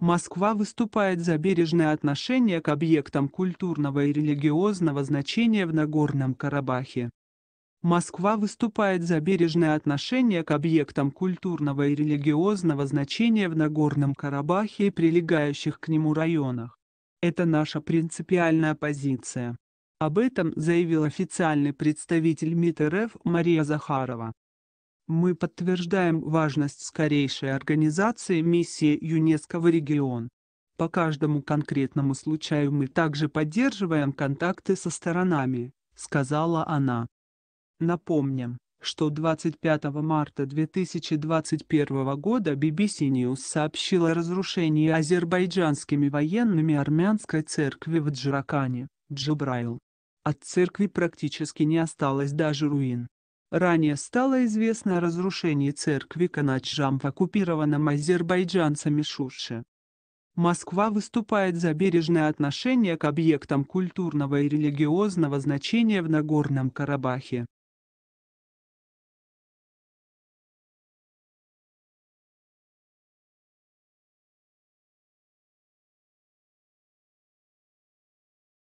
Москва выступает за бережное отношение к объектам культурного и религиозного значения в Нагорном Карабахе. Москва выступает за бережное отношение к объектам культурного и религиозного значения в Нагорном Карабахе и прилегающих к нему районах. Это наша принципиальная позиция. Об этом заявил официальный представитель МИД РФ Мария Захарова мы подтверждаем важность скорейшей организации миссии ЮНЕСКО в регион. По каждому конкретному случаю мы также поддерживаем контакты со сторонами, сказала она. Напомним, что 25 марта 2021 года BBC News сообщила о разрушении азербайджанскими военными армянской церкви в Джракане, Джабраил. От церкви практически не осталось даже руин. Ранее стало известно о разрушении церкви Каначжам в оккупированном азербайджанцами Шуши. Москва выступает за бережное отношение к объектам культурного и религиозного значения в Нагорном Карабахе.